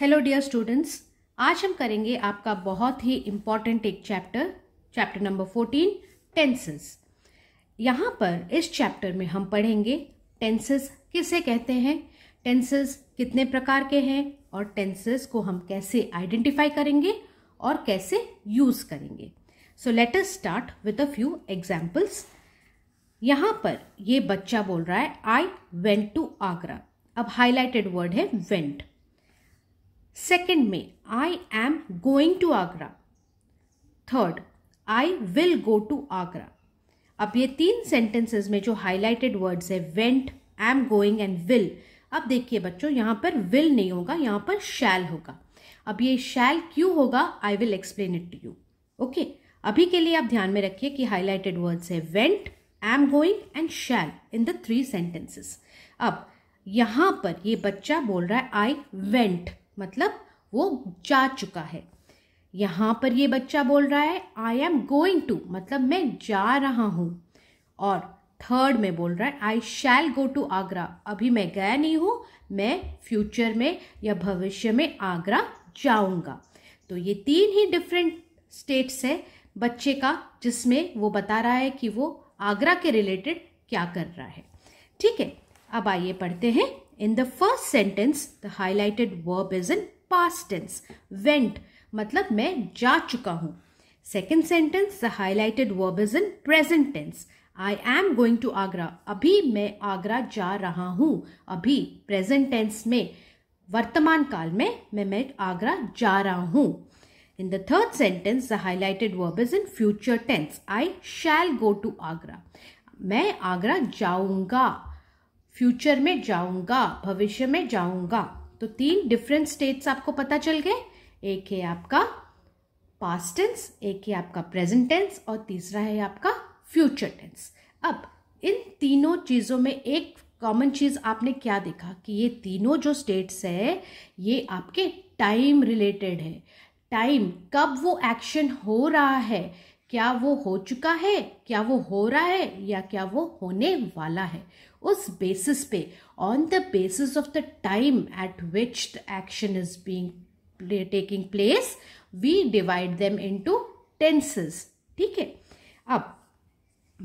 Hello dear students आज हम करेंगे आपका बहुत ही इम्पॉर्टेंट एक chapter chapter number fourteen tenses यहाँ पर इस चैप्टर में हम पढ़ेंगे टेंसेस किसे कहते हैं टेंसेस कितने प्रकार के हैं और टेंसेस को हम कैसे आइडेंटिफाई करेंगे और कैसे यूज़ करेंगे so let us start with a few examples यहाँ पर ये बच्चा बोल रहा है आई वेंट टू आगरा अब हाईलाइटेड वर्ड है वेंट सेकेंड में I am going to Agra third I will go to Agra अब ये तीन सेंटेंसेस में जो हाईलाइटेड वर्ड्स है went I am going and will अब देखिए बच्चों यहाँ पर विल नहीं होगा यहाँ पर शैल होगा अब ये शैल क्यों होगा I will explain it to you okay अभी के लिए आप ध्यान में रखिए कि हाईलाइटेड वर्ड्स है went I am going and shall in the three sentences अब यहाँ पर ये बच्चा बोल रहा है आई वेंट मतलब वो जा चुका है यहाँ पर ये बच्चा बोल रहा है आई एम गोइंग टू मतलब मैं जा रहा हूँ और थर्ड में बोल रहा है I shall go to Agra अभी मैं गया नहीं हूँ मैं फ्यूचर में या भविष्य में आगरा जाऊँगा तो ये तीन ही डिफरेंट स्टेट्स है बच्चे का जिसमें वो बता रहा है कि वो आगरा के रिलेटेड क्या कर रहा है ठीक है अब आइए पढ़ते हैं in the first sentence the highlighted verb is in past tense went मतलब मैं जा चुका हूँ second sentence the highlighted verb is in present tense I am going to Agra अभी मैं आगरा जा रहा हूँ अभी प्रेजेंट टेंस में वर्तमान काल में मैं मैं आगरा जा रहा हूँ in the third sentence the highlighted verb is in future tense I shall go to Agra मैं आगरा जाऊंगा फ्यूचर में जाऊंगा भविष्य में जाऊंगा तो तीन डिफरेंट स्टेट्स आपको पता चल गए एक है आपका पास्ट टेंस एक है आपका प्रेजेंट टेंस और तीसरा है आपका फ्यूचर टेंस अब इन तीनों चीज़ों में एक कॉमन चीज़ आपने क्या देखा कि ये तीनों जो स्टेट्स है ये आपके टाइम रिलेटेड है टाइम कब वो एक्शन हो रहा है क्या वो हो चुका है क्या वो हो रहा है या क्या वो होने वाला है उस बेसिस पे on the basis of the time at which the action is being taking place we divide them to tenses ठीक है अब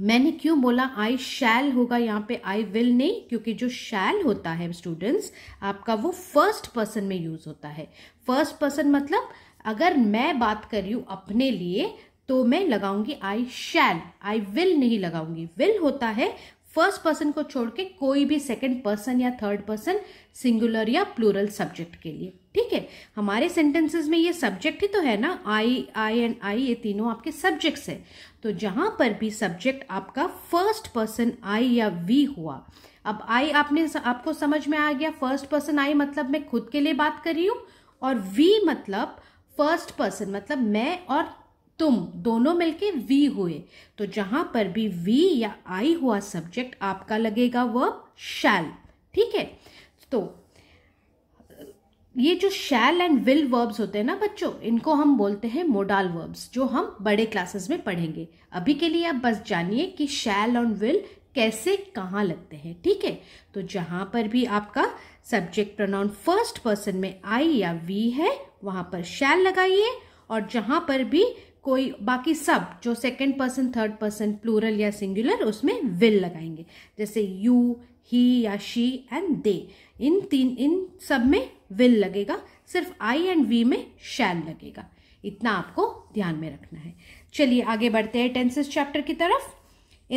मैंने क्यों बोला आई शैल होगा यहाँ पे आई विल नहीं क्योंकि जो शैल होता है स्टूडेंट्स आपका वो फर्स्ट पर्सन में यूज होता है फर्स्ट पर्सन मतलब अगर मैं बात कर रही हूँ अपने लिए तो मैं लगाऊंगी आई शैल आई विल नहीं लगाऊंगी विल होता है फर्स्ट पर्सन को छोड़ के कोई भी सेकेंड पर्सन या थर्ड पर्सन सिंगुलर या प्लूरल सब्जेक्ट के लिए ठीक है हमारे सेंटेंसेस में ये सब्जेक्ट ही तो है ना आई आई एंड आई ये तीनों आपके सब्जेक्ट्स हैं तो जहाँ पर भी सब्जेक्ट आपका फर्स्ट पर्सन आई या वी हुआ अब आई आपने आपको समझ में आ गया फर्स्ट पर्सन आई मतलब मैं खुद के लिए बात कर रही हूँ और वी मतलब फर्स्ट पर्सन मतलब मैं और तुम दोनों मिलके वी हुए तो जहां पर भी वी या आई हुआ सब्जेक्ट आपका लगेगा वह शैल ठीक है तो ये जो शैल एंड विल वर्ब्स होते हैं ना बच्चों इनको हम बोलते हैं मोडाल वर्ब्स जो हम बड़े क्लासेस में पढ़ेंगे अभी के लिए आप बस जानिए कि शैल एंड विल कैसे कहाँ लगते हैं ठीक है तो जहां पर भी आपका सब्जेक्ट प्रोनाउन फर्स्ट पर्सन में आई या वी है वहां पर शैल लगाइए और जहां पर भी कोई बाकी सब जो second person third person plural या सिंगुलर उसमें विल लगाएंगे जैसे यू ही या शी एंड दे इन तीन इन सब में विल लगेगा सिर्फ आई एंड वी में शैल लगेगा इतना आपको ध्यान में रखना है चलिए आगे बढ़ते हैं टेंसेस चैप्टर की तरफ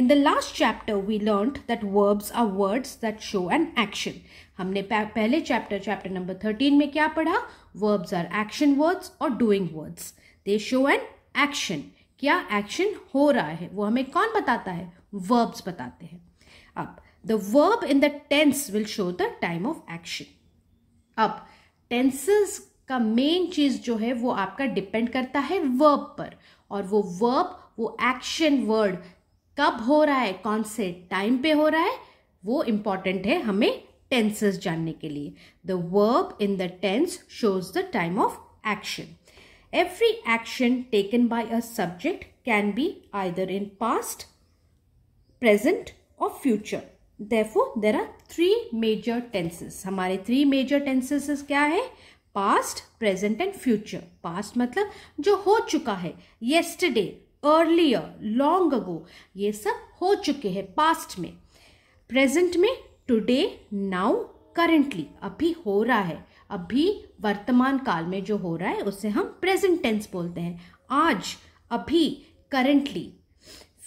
in the last chapter we learn that verbs are words that show an action हमने पहले चैप्टर चैप्टर नंबर थर्टीन में क्या पढ़ा वर्ब्स आर एक्शन वर्ड्स और doing words they show and action क्या एक्शन हो रहा है वो हमें कौन बताता है वर्ब्स बताते हैं अब the verb in the tense will show the time of action अब टेंसेस का मेन चीज़ जो है वो आपका डिपेंड करता है वर्ब पर और वो वर्ब वो एक्शन वर्ड कब हो रहा है कौन से टाइम पे हो रहा है वो इम्पॉर्टेंट है हमें टेंसेस जानने के लिए the verb in the tense shows the time of action Every action taken by a subject can be either in past, present or future. Therefore, there are three major tenses. hamare three major tenses is kya hai past present and future past matlab jo ho chuka hai yesterday earlier long ago ye sab ho chuke hai past mein present mein today now currently abhi ho raha hai अभी वर्तमान काल में जो हो रहा है उसे हम प्रेजेंट टेंस बोलते हैं आज अभी currently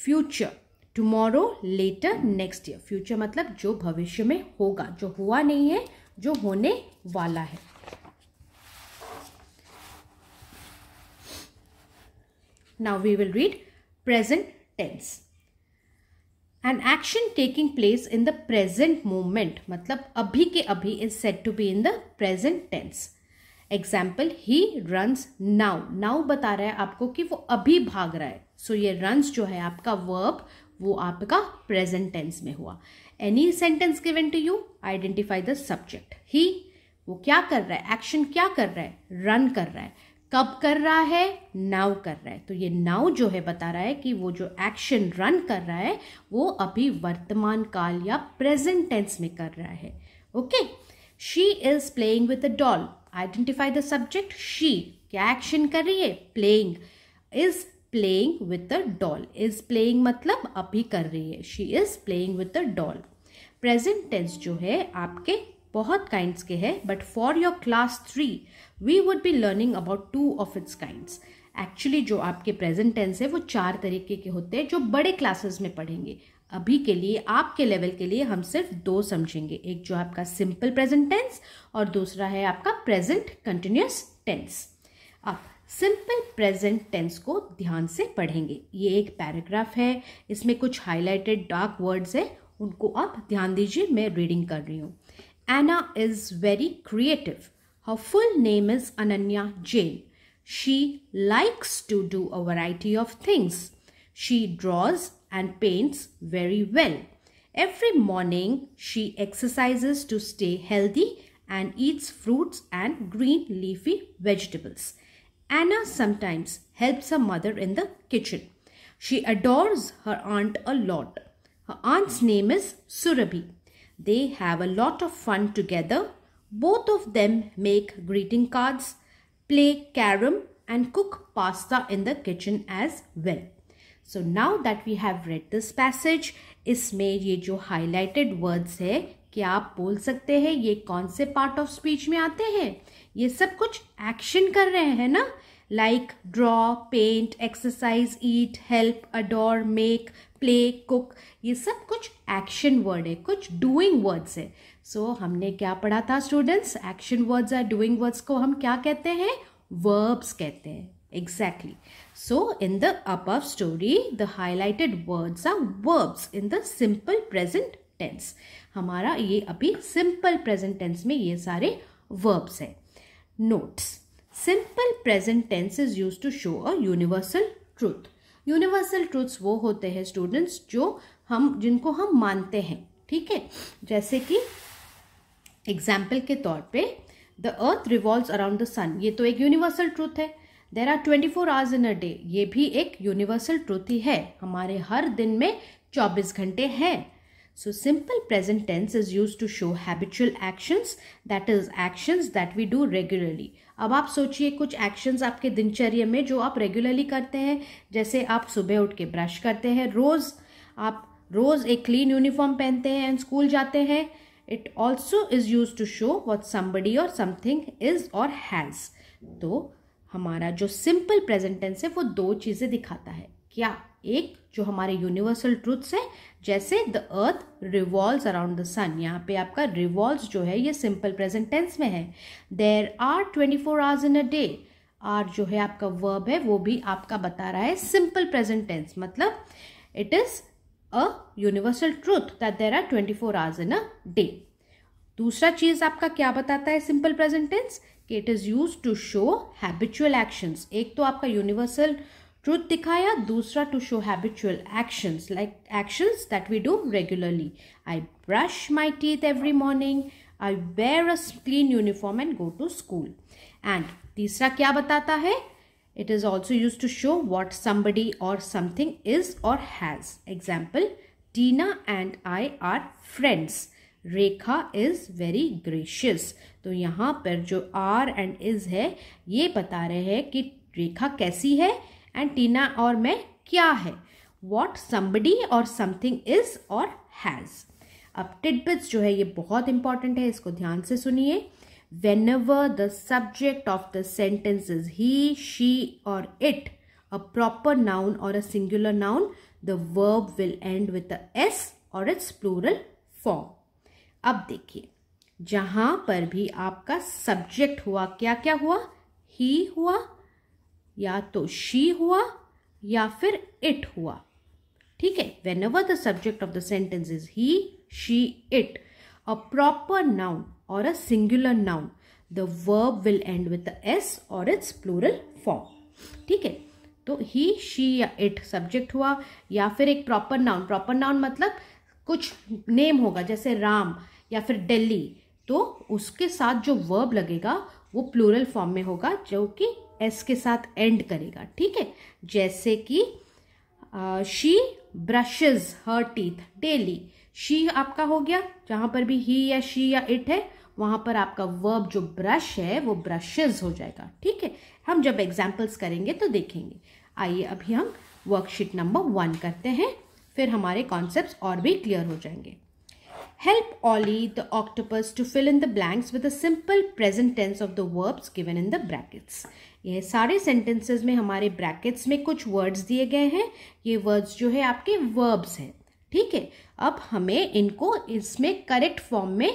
future tomorrow later next year future मतलब जो भविष्य में होगा जो हुआ नहीं है जो होने वाला है now we will read present tense an action taking place in the present moment मतलब अभी के अभी is set to be in the present tense example he runs now now बता रहा है आपको कि वो अभी भाग रहा है सो so, ये रन्स जो है आपका वर्ब वो आपका प्रेजेंट टेंस में हुआ any sentence given to you identify the subject he वो क्या कर रहा है एक्शन क्या कर रहा है रन कर रहा है कब कर रहा है नाउ कर रहा है तो ये नाउ जो है बता रहा है कि वो जो एक्शन रन कर रहा है वो अभी वर्तमान काल या प्रेजेंट टेंस में कर रहा है okay she is playing with a doll identify the subject she क्या एक्शन कर रही है playing is playing with a doll is playing मतलब अभी कर रही है she is playing with a doll present tense जो है आपके बहुत काइंड्स के हैं but for your class three we would be learning about two of its kinds actually जो आपके प्रेजेंट टेंस है वो चार तरीके के होते हैं जो बड़े क्लासेस में पढ़ेंगे अभी के लिए आपके लेवल के लिए हम सिर्फ दो समझेंगे एक जो आपका सिंपल प्रेजेंट टेंस और दूसरा है आपका प्रेजेंट कंटिन्यूस टेंस अब सिंपल प्रेजेंट टेंस को ध्यान से पढ़ेंगे ये एक पैराग्राफ है इसमें कुछ हाईलाइटेड डार्क वर्ड्स है उनको आप ध्यान दीजिए मैं रीडिंग कर रही हूँ Anna is very creative. Her full name is Ananya Jain. She likes to do a variety of things. She draws and paints very well. Every morning, she exercises to stay healthy and eats fruits and green leafy vegetables. Anna sometimes helps her mother in the kitchen. She adores her aunt a lot. Her aunt's name is Surabhi. They have a lot of fun together. Both of them make greeting cards, play carom and cook pasta in the kitchen as well. So now that we have read this passage, इसमें ये जो highlighted words है क्या आप बोल सकते हैं ये कौन से पार्ट ऑफ स्पीच में आते हैं ये सब कुछ action कर रहे हैं ना like draw paint exercise eat help adore play cook ये सब कुछ एक्शन वर्ड है कुछ डूइंग वर्ड्स है सो so, हमने क्या पढ़ा था स्टूडेंट्स एक्शन वर्ड्स या डूइंग वर्ड्स को हम क्या कहते हैं वर्ब्स कहते हैं exactly so in the above story the highlighted words are verbs in the simple present tense हमारा ये अभी simple present tense में ये सारे verbs हैं notes simple present tense is used to show a universal truth universal truths वो होते हैं स्टूडेंट्स जो हम जिनको हम मानते हैं ठीक है जैसे कि एग्जाम्पल के तौर पे the earth revolve around the sun ये तो एक यूनिवर्सल ट्रूथ है there are twenty four hours in a day ये भी एक यूनिवर्सल ट्रूथ ही है हमारे हर दिन में चौबीस घंटे हैं so simple present tense is use to show habitual actions that is actions that we do regularly अब आप सोचिए कुछ एक्शंस आपके दिनचर्या में जो आप रेगुलरली करते हैं जैसे आप सुबह उठ के ब्रश करते हैं रोज़ आप रोज़ एक क्लीन यूनिफॉर्म पहनते हैं एंड स्कूल जाते हैं it also is use to show what somebody or something is or has तो हमारा जो सिंपल प्रेजेंटेंस है वो दो चीज़ें दिखाता है क्या एक जो हमारे यूनिवर्सल ट्रूथ्स हैं जैसे the earth revolve around the sun यहाँ पे आपका रिवॉल्व जो है ये सिंपल प्रेजेंट टेंस में है there are twenty four hours in a day are जो है आपका वर्ब है वो भी आपका बता रहा है सिंपल प्रेजेंट टेंस मतलब it is a universal truth that there are twenty four hours in a day दूसरा चीज़ आपका क्या बताता है सिंपल प्रेजेंट टेंस कि it is use to show habitual actions एक तो आपका यूनिवर्सल ट्रूथ दिखाया दूसरा to show habitual actions like actions that we do regularly I brush my teeth every morning I wear a clean uniform and go to school and तीसरा क्या बताता है it is also use to show what somebody or something is or has example Tina and I are friends Rekha is very gracious तो यहाँ पर जो are and is है ये बता रहे हैं कि रेखा कैसी है एंड टीना और मैं क्या है what somebody or something is or has अब टिडबिट्स जो है ये बहुत इंपॉर्टेंट है इसको ध्यान से सुनिए whenever the subject of the sentence is he she or it a proper noun or a singular noun the verb will end with s or its plural form अब देखिए जहां पर भी आपका सब्जेक्ट हुआ क्या क्या हुआ ही हुआ या तो शी हुआ या फिर इट हुआ ठीक है whenever the subject of the sentence is he she it a proper noun or a singular noun the verb will end with s or its plural form ठीक है तो ही शी या it सब्जेक्ट हुआ या फिर एक proper noun proper noun मतलब कुछ नेम होगा जैसे राम या फिर दिल्ली तो उसके साथ जो वर्ब लगेगा वो प्लूरल फॉर्म में होगा जो कि एस के साथ एंड करेगा ठीक है जैसे कि she brushes her teeth daily she आपका हो गया जहां पर भी ही या शी या इट है वहां पर आपका वर्ब जो ब्रश है वो ब्रशेज हो जाएगा ठीक है हम जब एग्जाम्पल्स करेंगे तो देखेंगे आइए अभी हम वर्कशीट नंबर वन करते हैं फिर हमारे कॉन्सेप्ट्स और भी क्लियर हो जाएंगे help Olly the octopus to fill in the blanks with a simple present tense of the verbs given in the brackets. ये सारे सेंटेंसेस में हमारे ब्रैकेट्स में कुछ वर्ड्स दिए गए हैं ये वर्ड्स जो है आपके वर्ब्स हैं ठीक है अब हमें इनको इसमें करेक्ट फॉर्म में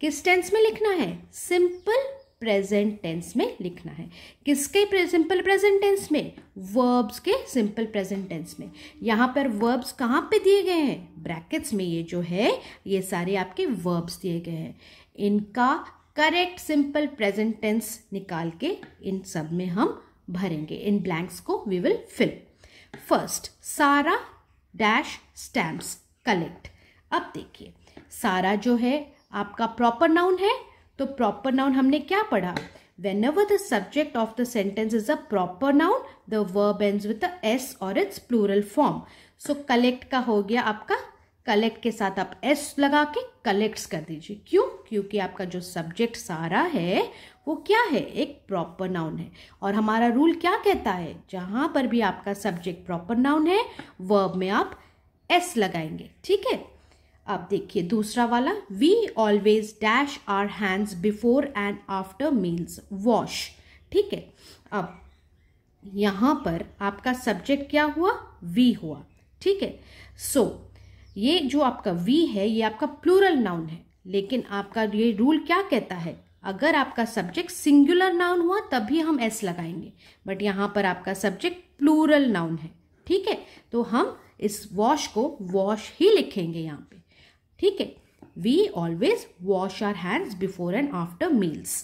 किस टेंस में लिखना है सिंपल प्रेजेंट टेंस में लिखना है किसके सिंपल प्रेजेंट टेंस में वर्ब्स के सिंपल प्रेजेंट टेंस में यहाँ पर वर्ब्स कहाँ पे दिए गए हैं ब्रैकेट्स में ये जो है ये सारे आपके वर्ब्स दिए गए हैं इनका करेक्ट सिंपल प्रेजेंट टेंस निकाल के इन सब में हम भरेंगे इन ब्लैंक्स को we will fill first Sara dash stamps collect अब देखिए सारा जो है आपका प्रॉपर नाउन है तो प्रॉपर नाउन हमने क्या पढ़ा whenever the subject of the sentence is a proper noun the verb end with s or its plural form so collect का हो गया आपका कलेक्ट के साथ आप एस लगा के कलेक्ट्स कर दीजिए क्यों क्योंकि आपका जो सब्जेक्ट सारा है वो क्या है एक प्रॉपर नाउन है और हमारा रूल क्या कहता है जहाँ पर भी आपका सब्जेक्ट प्रॉपर नाउन है वर्ब में आप एस लगाएंगे ठीक है अब देखिए दूसरा वाला we always dash our hands before and after meals wash ठीक है अब यहाँ पर आपका सब्जेक्ट क्या हुआ वी हुआ ठीक है सो so, ये जो आपका वी है ये आपका प्लूरल नाउन है लेकिन आपका ये रूल क्या कहता है अगर आपका सब्जेक्ट सिंगुलर नाउन हुआ तभी हम एस लगाएंगे बट यहाँ पर आपका सब्जेक्ट प्लूरल नाउन है ठीक है तो हम इस वॉश को वॉश ही लिखेंगे यहाँ पे ठीक है we always wash our hands before and after meals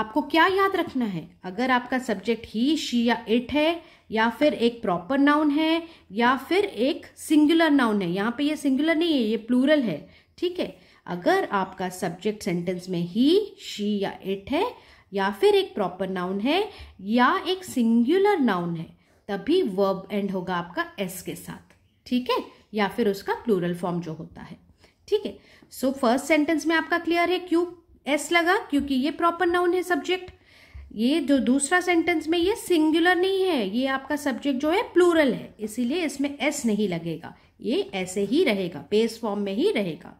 आपको क्या याद रखना है अगर आपका सब्जेक्ट ही शी या इट है या फिर एक प्रॉपर नाउन है या फिर एक सिंगुलर नाउन है यहाँ पे ये सिंगुलर नहीं है ये प्लूरल है ठीक है अगर आपका सब्जेक्ट सेंटेंस में ही शी या इट है या फिर एक प्रॉपर नाउन है या एक सिंगुलर नाउन है तभी वर्ब एंड होगा आपका एस के साथ ठीक है या फिर उसका प्लूरल फॉर्म जो होता है ठीक है सो फर्स्ट सेंटेंस में आपका क्लियर है क्यों एस लगा क्योंकि ये प्रॉपर नाउन है सब्जेक्ट ये जो दूसरा सेंटेंस में ये सिंगुलर नहीं है ये आपका सब्जेक्ट जो है प्लूरल है इसीलिए इसमें एस नहीं लगेगा ये ऐसे ही रहेगा बेस फॉर्म में ही रहेगा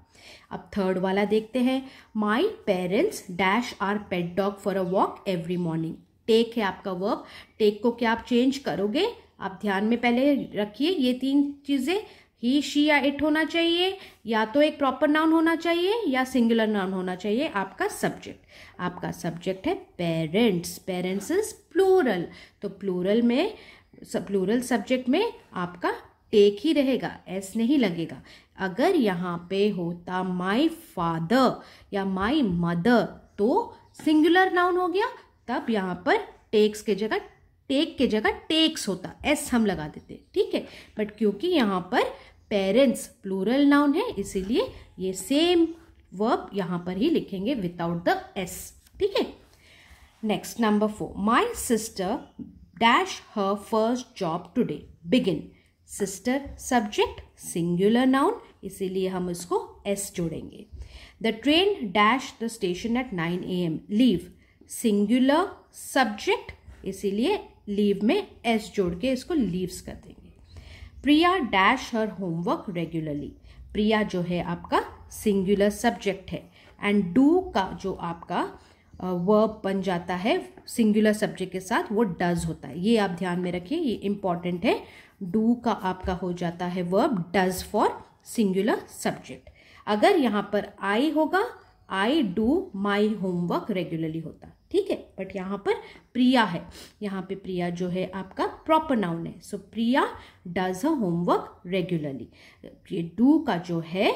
अब थर्ड वाला देखते हैं my parents dash our pet dog for a walk every morning take है आपका वर्ब टेक को क्या आप चेंज करोगे आप ध्यान में पहले रखिए ये तीन चीज़ें ही शी या इट होना चाहिए या तो एक प्रॉपर नाउन होना चाहिए या सिंगुलर नाउन होना चाहिए आपका सब्जेक्ट आपका सब्जेक्ट है पेरेंट्स पेरेंट्स इज प्लूरल तो प्लूरल में प्लूरल सब्जेक्ट में आपका टेक ही रहेगा एस नहीं लगेगा अगर यहाँ पे होता माई फादर या माई मदर तो सिंगुलर नाउन हो गया तब यहाँ पर टेक्स के जगह टेक के जगह टेक्स होता एस हम लगा देते ठीक है बट क्योंकि यहाँ पर पेरेंट्स प्लूरल नाउन है इसीलिए ये सेम वर्ब यहाँ पर ही लिखेंगे विदाउट द एस ठीक है next number four my sister dash her first job today begin sister subject singular noun इसीलिए हम इसको एस जोड़ेंगे the train dash the station at nine A M leave singular subject इसीलिए leave में s जोड़ के इसको लीव्स कर देंगे Priya dash her homework regularly Priya जो है आपका सिंगुलर सब्जेक्ट है एंड डू का जो आपका वर्ब बन जाता है सिंगुलर सब्जेक्ट के साथ वो डज होता है ये आप ध्यान में रखिए ये इम्पॉर्टेंट है डू का आपका हो जाता है verb does for singular subject अगर यहाँ पर आई होगा I do my homework regularly होता ठीक है बट यहाँ पर प्रिया है यहाँ पे प्रिया जो है आपका प्रॉपर नाउन है so so, Priya does a homework regularly ये डू का जो है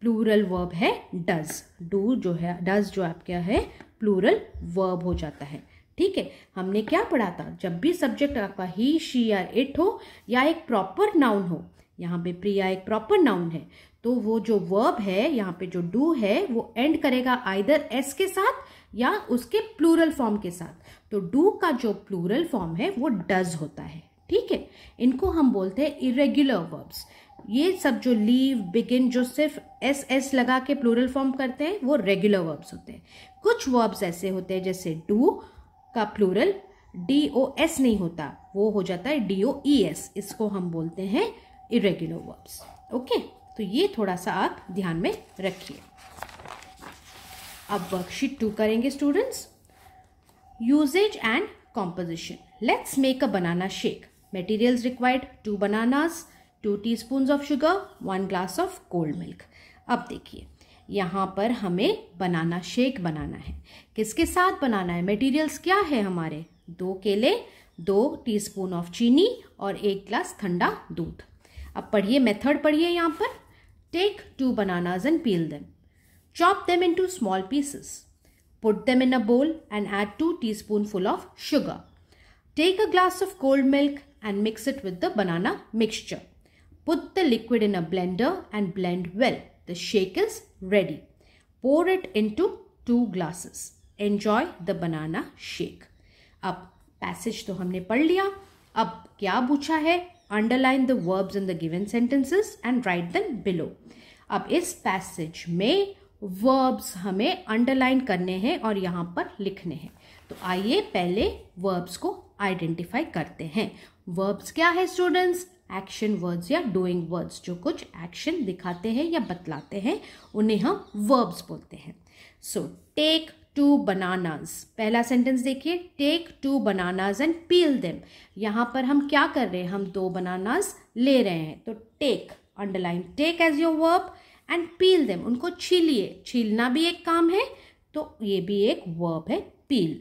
प्लूरल वर्ब है डज डू जो है डज जो आपका है प्लूरल वर्ब हो जाता है ठीक है हमने क्या पढ़ा था जब भी सब्जेक्ट आपका ही शी या इट हो या एक प्रॉपर नाउन हो यहाँ पे प्रिया एक प्रॉपर नाउन है तो वो जो वर्ब है यहाँ पे जो डू है वो एंड करेगा आइदर एस के साथ या उसके प्लूरल फॉर्म के साथ तो डू का जो प्लूरल फॉर्म है वो डज होता है ठीक है इनको हम बोलते हैं इरेग्युलर वर्ब्स ये सब जो लीव बिगिन जो सिर्फ एस एस लगा के प्लूरल फॉर्म करते हैं वो रेगुलर वर्ब्स होते हैं कुछ वर्ब्स ऐसे होते हैं जैसे डू का प्लूरल डी ओ एस नहीं होता वो हो जाता है डी ओ ई एस इसको हम बोलते हैं इरेग्युलर वर्ब्स ओके तो ये थोड़ा सा आप ध्यान में रखिए अब वर्कशीट टू करेंगे students uses and composition let's make a banana shake material required two banana two teaspoon of sugar one glass of cold milk अब देखिए यहाँ पर हमें बनाना शेक बनाना है किसके साथ बनाना है मटेरियल्स क्या है हमारे दो केले दो टीस्पून ऑफ चीनी और एक ग्लास ठंडा दूध अब पढ़िए मेथड पढ़िए यहाँ पर Take two bananas and peel them. Chop them into small pieces. Put them in a bowl and add 2 teaspoonful of sugar. Take a glass of cold milk and mix it with the banana mixture. Put the liquid in a blender and blend well. The shake is ready. Pour it into two glasses. Enjoy the banana shake. Up passage तो हमने पढ़ लिया अब क्या पूछा है underline the verbs in the given sentences and write them below अब इस पैसेज में वर्ब्स हमें अंडरलाइन करने हैं और यहाँ पर लिखने हैं तो आइए पहले वर्ब्स को आइडेंटिफाई करते हैं वर्ब्स क्या है स्टूडेंट्स एक्शन वर्ड्स या डूइंग वर्ड्स जो कुछ एक्शन दिखाते हैं या बतलाते हैं उन्हें हम वर्ब्स बोलते हैं सो टेक टू बनानाज पहला सेंटेंस देखिए take two bananas and peel them यहाँ पर हम क्या कर रहे हैं हम दो बनानाज ले रहे हैं तो take underline take is your verb and peel them उनको छीलिए छीलना भी एक काम है तो ये भी एक वर्ब है पील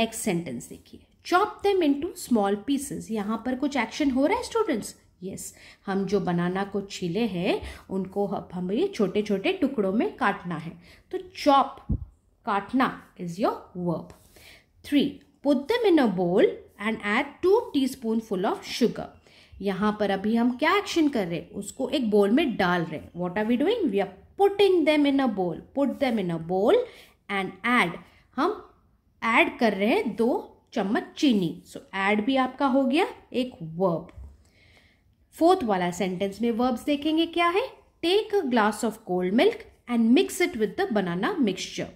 नेक्स्ट सेंटेंस देखिए chop them to small pieces यहाँ पर कुछ एक्शन हो रहा है स्टूडेंट्स यस yes, हम जो बनाना को छीले हैं उनको हमें छोटे छोटे टुकड़ों में काटना है तो chop Katna is your verb. 3. Put them in a bowl and add spoon teaspoonful of sugar. यहाँ पर अभी हम क्या एक्शन कर रहे हैं उसको एक बोल में डाल रहे हैं what are we doing we are putting them in a bowl put them in a बोल एंड ऐड हम ऐड कर रहे हैं दो चम्मच चीनी सो so, ऐड भी आपका हो गया एक वर्ब फोर्थ वाला सेंटेंस में वर्ब्स देखेंगे क्या है take a glass of cold milk and mix it with the banana mixture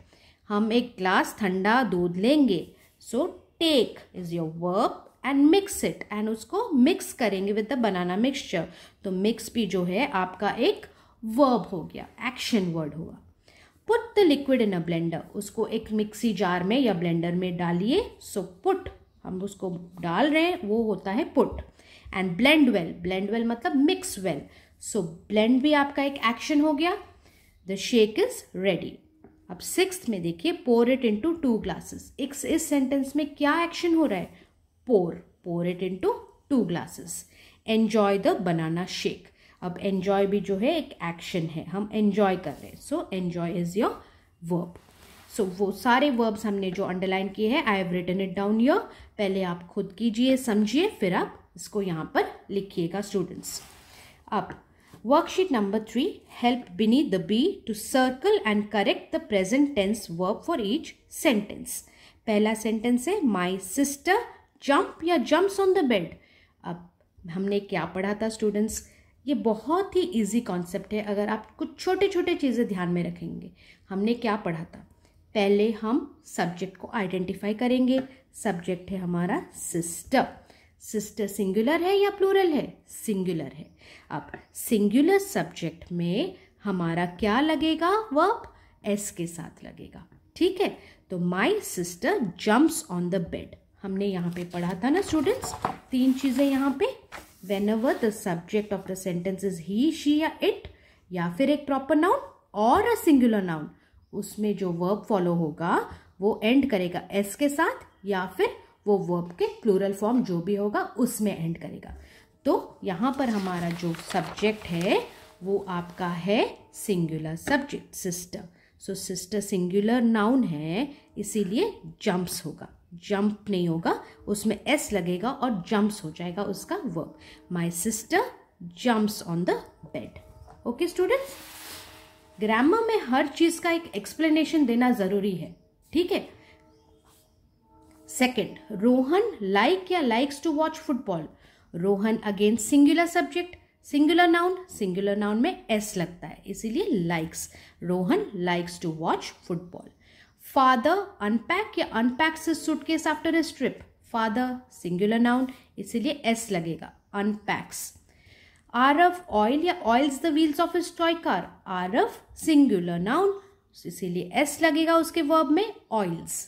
हम एक ग्लास ठंडा दूध लेंगे so take is your verb and mix it and उसको मिक्स करेंगे विद द बनाना मिक्सचर तो मिक्स भी जो है आपका एक वर्ब हो गया एक्शन वर्ड हुआ put the liquid in a blender उसको एक मिक्सी जार में या ब्लेंडर में डालिए सो पुट हम उसको डाल रहे हैं वो होता है put and blend well blend well मतलब मिक्स वेल सो ब्लेंड भी आपका एक एक्शन हो गया द शेक इज़ रेडी अब सिक्स में देखिए pour it into two glasses इक्स इस सेंटेंस में क्या एक्शन हो रहा है pour pour it into two glasses enjoy the banana shake अब एन्जॉय भी जो है एक एक्शन है हम एन्जॉय कर रहे हैं so enjoy is your verb so वो सारे वर्ब्स हमने जो अंडरलाइन किए हैं I have written it down your पहले आप खुद कीजिए समझिए फिर आप इसको यहाँ पर लिखिएगा स्टूडेंट्स अब Worksheet number 3. Help बिनी the bee to circle and correct the present tense verb for each sentence. पहला सेंटेंस है माई सिस्टर जंप या जंप्स ऑन द बेड अब हमने क्या पढ़ा था स्टूडेंट्स ये बहुत ही इजी कॉन्सेप्ट है अगर आप कुछ छोटे छोटे चीज़ें ध्यान में रखेंगे हमने क्या पढ़ा था पहले हम सब्जेक्ट को आइडेंटिफाई करेंगे सब्जेक्ट है हमारा सिस्टर सिस्टर सिंगुलर है या प्लूरल है सिंगुलर है अब सिंगुलर सब्जेक्ट में हमारा क्या लगेगा वर्ब एस के साथ लगेगा ठीक है तो my sister jumps on the bed हमने यहाँ पे पढ़ा था ना स्टूडेंट्स तीन चीज़ें यहाँ पे whenever the subject of the sentence is he she या इट या फिर एक proper noun or a singular noun उसमें जो वर्ब फॉलो होगा वो एंड करेगा एस के साथ या फिर वो वर्ब के प्लूरल फॉर्म जो भी होगा उसमें एंड करेगा तो यहाँ पर हमारा जो सब्जेक्ट है वो आपका है singular subject sister so sister singular noun है इसीलिए जंप्स होगा जंप नहीं होगा उसमें एस लगेगा और जंप्स हो जाएगा उसका verb my sister jumps on the bed okay students grammar में हर चीज़ का एक एक्सप्लेनेशन देना ज़रूरी है ठीक है सेकेंड रोहन लाइक या likes to watch football Rohan again singular subject singular noun singular noun में एस लगता है इसीलिए likes Rohan likes to watch football father unpack या unpacks his suitcase after a strip father singular noun इसीलिए एस लगेगा unpacks R F oil या oils the wheels of his toy car F singular noun इसीलिए S लगेगा उसके verb में oils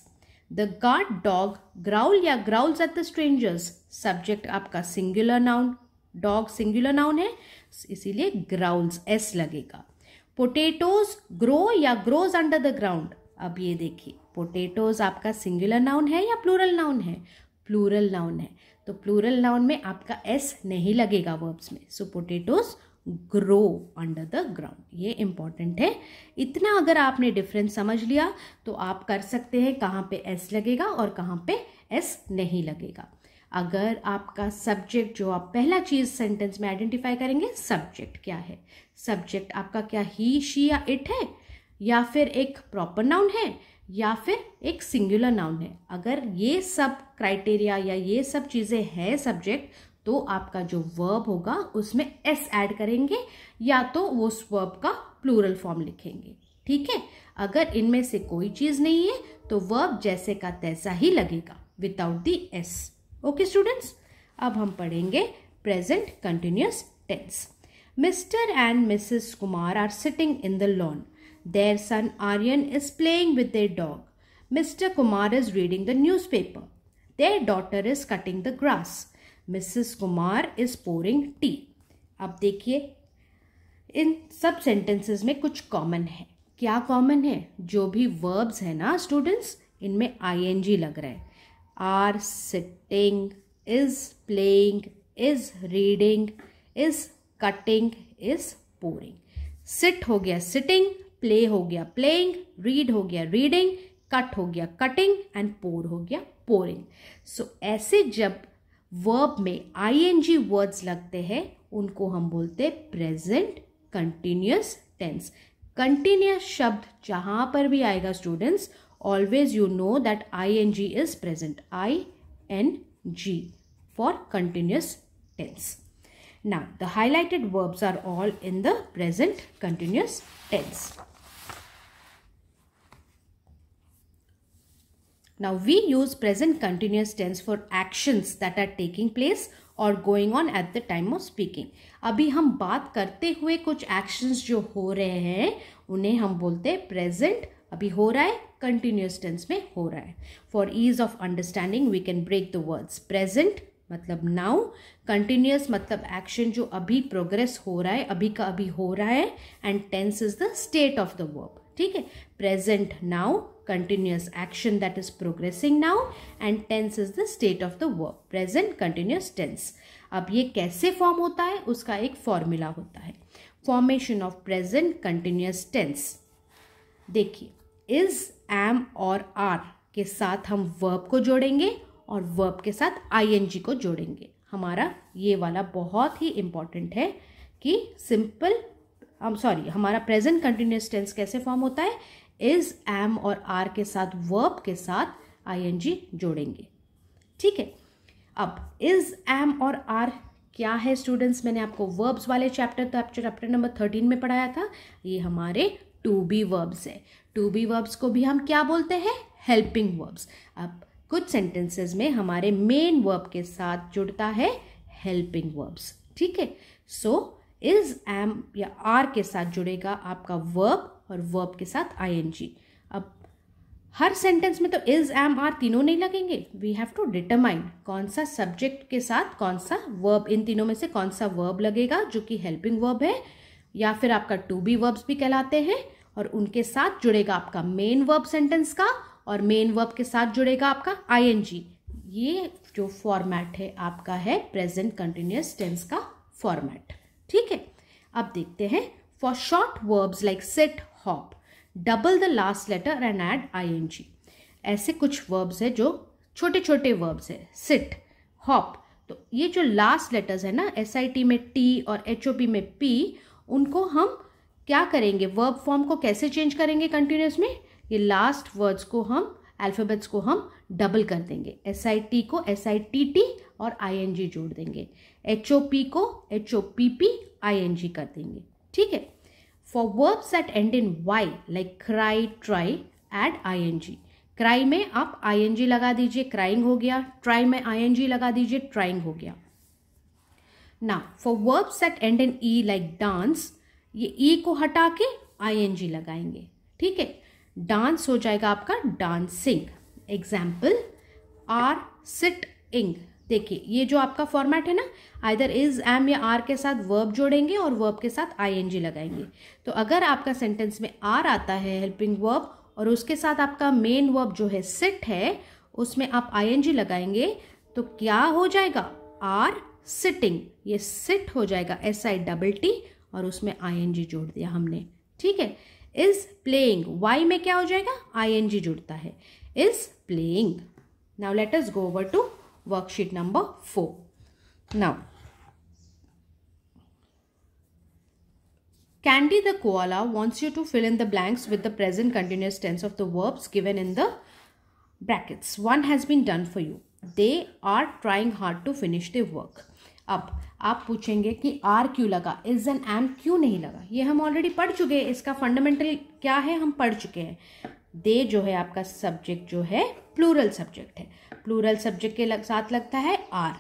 the guard dog growl या growls at the strangers subject आपका singular noun dog singular noun है इसीलिए growls S लगेगा पोटेटोज ग्रो या ग्रोज under द ग्राउंड अब ये देखिए पोटेटोज आपका सिंगुलर नाउन है या प्लूरल नाउन है प्लूरल नाउन है तो plural नाउन में आपका एस नहीं लगेगा वर्ब्स में so potatoes grow under the ground ये इम्पॉर्टेंट है इतना अगर आपने डिफरेंस समझ लिया तो आप कर सकते हैं कहाँ पे एस लगेगा और कहाँ पे एस नहीं लगेगा अगर आपका सब्जेक्ट जो आप पहला चीज़ सेंटेंस में आइडेंटिफाई करेंगे सब्जेक्ट क्या है सब्जेक्ट आपका क्या ही शी या इट है या फिर एक प्रॉपर नाउन है या फिर एक सिंगुलर नाउन है अगर ये सब क्राइटेरिया या ये सब चीज़ें हैं सब्जेक्ट तो आपका जो वर्ब होगा उसमें एस ऐड करेंगे या तो वो उस वर्ब का प्लूरल फॉर्म लिखेंगे ठीक है अगर इनमें से कोई चीज़ नहीं है तो वर्ब जैसे का तैसा ही लगेगा without the S okay students अब हम पढ़ेंगे present continuous tense Mr and Mrs Kumar are sitting in the lawn their son Aryan is playing with their dog Mr Kumar is reading the newspaper their daughter is cutting the grass Mrs Kumar is pouring tea अब देखिए इन सब sentences में कुछ common है क्या common है जो भी वर्ब्स है ना स्टूडेंट्स इनमें जी लग रहा है are sitting is playing is reading is cutting is pouring sit हो गया सिटिंग प्ले हो गया प्लेइंग रीड हो गया रीडिंग कट हो गया कटिंग एंड पोर हो गया पोरिंग सो so, ऐसे जब वर्ब में जी वर्ड्स लगते हैं उनको हम बोलते हैं प्रेजेंट कंटिन्यूस टेंस कंटिन्यूस शब्द जहाँ पर भी आएगा students always you know that I N G is present I N G for continuous tense ना the highlighted verbs are all in the present continuous tense Now we use present continuous tense for actions that are taking place और going on at the time of speaking अभी हम बात करते हुए कुछ actions जो हो रहे हैं उन्हें हम बोलते हैं प्रेजेंट अभी हो रहा है कंटिन्यूस टेंस में हो रहा है for ease of understanding we can break the words present मतलब नाउ कंटिन्यूस मतलब एक्शन जो अभी प्रोग्रेस हो रहा है अभी का अभी हो रहा है and tense is the state of the verb ठीक है present now continuous action that is progressing now and tense is the state of the verb present continuous tense अब ये कैसे फॉर्म होता है उसका एक फॉर्मूला होता है formation of present continuous tense देखिए इज एम और आर के साथ हम वर्ब को जोड़ेंगे और वर्ब के साथ आईएनजी को जोड़ेंगे हमारा ये वाला बहुत ही इम्पॉर्टेंट है कि सिंपल हम um, सॉरी हमारा प्रेजेंट कंटिन्यूस टेंस कैसे फॉर्म होता है इज एम और आर के साथ वर्ब के साथ जी जोड़ेंगे ठीक है अब इज एम और आर क्या है स्टूडेंट्स मैंने आपको वर्ब्स वाले चैप्टर तो आप चैप्टर नंबर थर्टीन में पढ़ाया था ये हमारे टू बी वर्ब्स है टू बी वर्ब्स को भी हम क्या बोलते हैं हेल्पिंग वर्ब्स अब कुछ सेंटेंसेस में हमारे मेन वर्ब के साथ जुड़ता है हेल्पिंग वर्ब्स ठीक है सो so, इज एम या आर के साथ जुड़ेगा आपका वर्ब और वर्ब के साथ जी अब हर सेंटेंस में तो इज एम आर तीनों नहीं लगेंगे वी हैव टू डिटरमाइन कौन सा सब्जेक्ट के साथ कौन सा वर्ब इन तीनों में से कौन सा वर्ब लगेगा जो कि हेल्पिंग वर्ब है या फिर आपका टू बी वर्ब्स भी कहलाते हैं और उनके साथ जुड़ेगा आपका मेन वर्ब सेंटेंस का और मेन वर्ब के साथ जुड़ेगा आपका जी ये जो फॉर्मेट है आपका है प्रेजेंट कंटिन्यूस टेंस का फॉर्मेट ठीक है अब देखते हैं for short verbs like sit hop double the last letter and add G ऐसे कुछ वर्ब्स है जो छोटे छोटे वर्ब्स है सिट हॉप तो ये जो लास्ट लेटर्स है ना एस आई टी में टी और एच ओ पी में पी उनको हम क्या करेंगे वर्ब फॉर्म को कैसे चेंज करेंगे कंटिन्यूस में ये लास्ट वर्ड्स को हम अल्फ़ाबेट्स को हम डबल कर देंगे एस आई टी को एस आई टी टी और आई एन जी जोड़ देंगे एच ओ पी को H O P P I N G कर देंगे ठीक है for verbs at end in Y like cry try add I N G cry में आप आई एन जी लगा दीजिए क्राइंग हो गया ट्राई में आई एन जी लगा दीजिए ट्राइंग हो गया ना for verbs at end in E like dance ये ई e को हटा के आई एन जी लगाएंगे ठीक है डांस हो जाएगा आपका डांसिंग एग्जाम्पल आर सिट इंग देखिए ये जो आपका फॉर्मेट है ना आइदर इज एम या आर के साथ वर्ब जोड़ेंगे और वर्ब के साथ आईएनजी लगाएंगे तो अगर आपका सेंटेंस में आर आता है हेल्पिंग वर्ब और उसके साथ आपका मेन वर्ब जो है सिट है उसमें आप आईएनजी लगाएंगे तो क्या हो जाएगा आर सिटिंग ये सिट हो जाएगा एस आई डबल टी और उसमें आईएनजी जोड़ दिया हमने ठीक है इज प्लेइंग वाई में क्या हो जाएगा आईएनजी जुड़ता है is playing now let us go over to worksheet number 4. Now, Candy the koala wants you to fill in the blanks with the present continuous tense of the verbs given in the brackets. One has been done for you. They are trying hard to finish their work. अब आप पूछेंगे कि are क्यों लगा is an M क्यों नहीं लगा ये हम ऑलरेडी पढ़ चुके हैं इसका फंडामेंटल क्या है हम पढ़ चुके हैं दे जो है आपका सब्जेक्ट जो है प्लूरल सब्जेक्ट है प्लूरल सब्जेक्ट के लग, साथ लगता है आर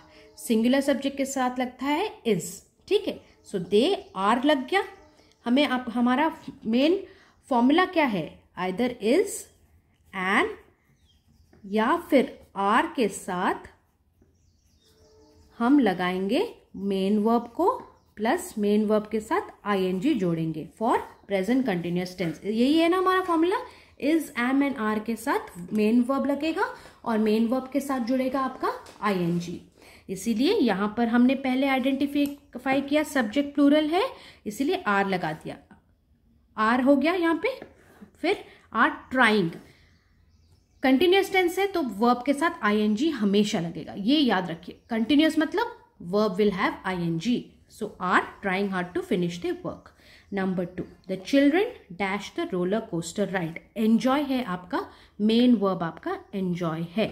सिंगुलर सब्जेक्ट के साथ लगता है इज ठीक है सो दे आर लग गया हमें आप हमारा मेन फॉर्मूला क्या है आइदर इज एन या फिर आर के साथ हम लगाएंगे मेन वर्ब को प्लस मेन वर्ब के साथ आईएनजी जोड़ेंगे फॉर प्रेजेंट कंटिन्यूस टेंस यही है ना हमारा formula is am and are के साथ मेन वर्ब लगेगा और मेन वर्ब के साथ जुड़ेगा आपका जी इसीलिए यहां पर हमने पहले आइडेंटिफाई किया सब्जेक्ट प्लूरल है इसीलिए आर लगा दिया आर हो गया यहाँ पे फिर आर ट्राइंग कंटिन्यूस टेंस है तो वर्ब के साथ आईएनजी हमेशा लगेगा ये याद रखिए कंटिन्यूस मतलब verb will have G so are trying hard to finish the work number two the children dash the roller coaster ride enjoy है आपका मेन वर्ब आपका एन्जॉय है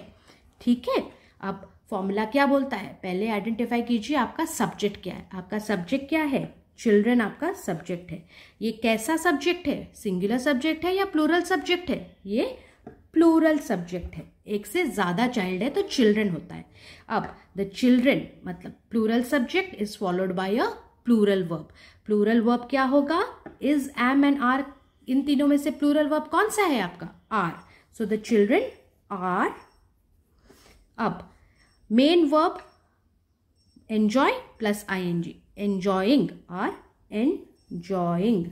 ठीक है अब फॉर्मूला क्या बोलता है पहले आइडेंटिफाई कीजिए आपका सब्जेक्ट क्या है आपका सब्जेक्ट क्या है चिल्ड्रेन आपका सब्जेक्ट है ये कैसा सब्जेक्ट है सिंगुलर सब्जेक्ट है या प्लूरल सब्जेक्ट है ये प्लूरल सब्जेक्ट है एक से ज़्यादा चाइल्ड है तो चिल्ड्रेन होता है अब द चिल्ड्रेन मतलब plural subject is followed by a plural verb plural verb क्या होगा इज एम एंड आर इन तीनों में से प्लूरल वर्ब कौन सा है आपका are so the children are अब main verb enjoy plus I N G enjoying are joying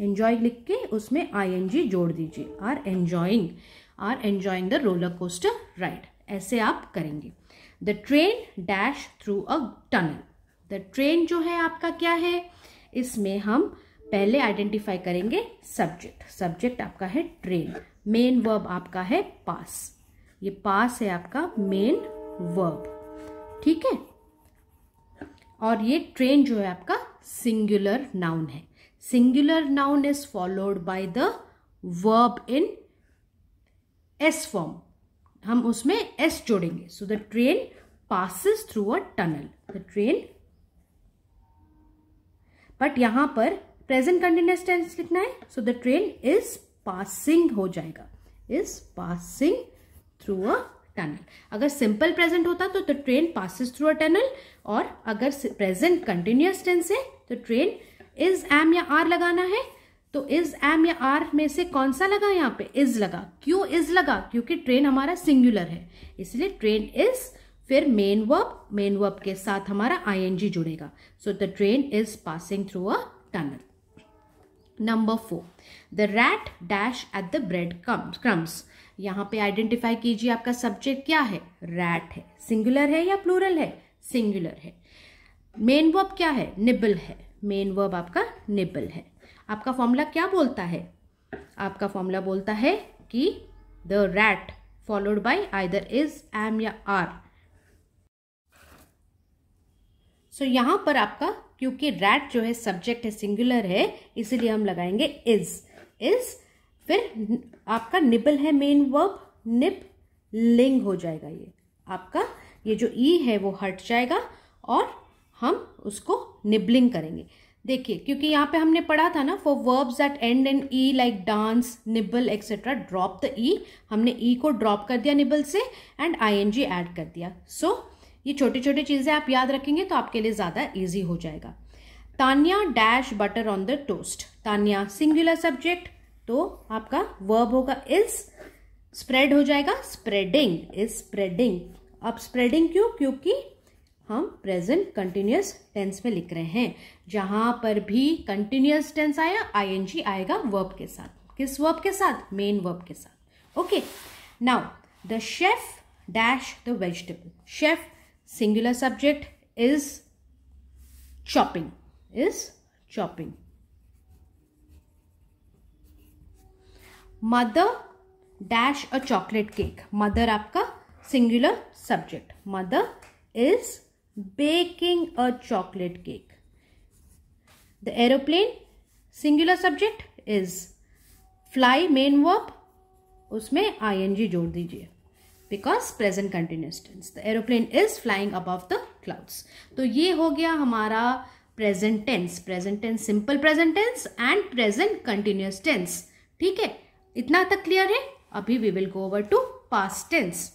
enjoy लिख के उसमें आई एन जी जोड़ दीजिए are enjoying are enjoying the roller coaster ride ऐसे आप करेंगे the train dash through a tunnel the train जो है आपका क्या है इसमें हम पहले आइडेंटिफाई करेंगे सब्जेक्ट सब्जेक्ट आपका है ट्रेन मेन वर्ब आपका है पास ये पास है आपका मेन वर्ब ठीक है और ये ट्रेन जो है आपका सिंगुलर नाउन है singular noun is followed by the verb in S form हम उसमें एस जोड़ेंगे so the train passes through a tunnel the train but यहां पर प्रेजेंट कंटिन्यूस टेंस लिखना है so the train is passing हो जाएगा is passing through a tunnel अगर सिंपल प्रेजेंट होता तो the train passes through a tunnel और अगर प्रेजेंट कंटिन्यूस टेंस है तो ट्रेन इज एम या आर लगाना है तो इज एम या आर में से कौन सा लगा यहाँ पे इज लगा क्यों इज लगा क्योंकि ट्रेन हमारा सिंगुलर है इसलिए ट्रेन इज फिर मेन वर्ब मेन वर्ब के साथ हमारा आईएनजी जुड़ेगा so the train is passing through a tunnel number four the rat dash at the bread crumbs यहाँ पे आइडेंटिफाई कीजिए आपका सब्जेक्ट क्या है रैट है सिंगुलर है या प्लूरल है सिंगुलर है मेन वर्ब क्या है निबल है मेन वर्ब आपका निबल है आपका फॉर्मूला क्या बोलता है आपका फॉर्मूला बोलता है कि the rat followed by either is am या आर सो so, यहाँ पर आपका क्योंकि रैट जो है सब्जेक्ट है सिंगुलर है इसीलिए हम लगाएंगे इज इज फिर आपका निबल है मेन वर्ब निप लिंग हो जाएगा ये आपका ये जो ई e है वो हट जाएगा और हम उसको निबलिंग करेंगे देखिए क्योंकि यहाँ पे हमने पढ़ा था ना for verbs at end and E like dance nibble etcetera drop the E हमने ई e को ड्रॉप कर दिया निबल से and I N G add कर दिया सो so, ये छोटी छोटी चीज़ें आप याद रखेंगे तो आपके लिए ज़्यादा ईजी हो जाएगा Tania dash butter on the toast Tania singular subject तो आपका वर्ब होगा इज स्प्रेड हो जाएगा स्प्रेडिंग इज स्प्रेडिंग अब स्प्रेडिंग क्यों क्योंकि हम प्रेजेंट कंटिन्यूस टेंस में लिख रहे हैं जहां पर भी कंटिन्यूस टेंस आया आईएनजी आएगा वर्ब के साथ किस वर्ब के साथ मेन वर्ब के साथ okay now the chef dash the vegetable chef singular subject is chopping is chopping mother dash a chocolate cake mother आपका singular subject mother is baking a chocolate cake the aeroplane singular subject is fly main verb उसमें ing जोड़ दीजिए because present continuous tense the aeroplane is flying above the clouds तो ये हो गया हमारा present tense present tense simple present tense and present continuous tense ठीक है इतना तक क्लियर है अभी we will go over to past tense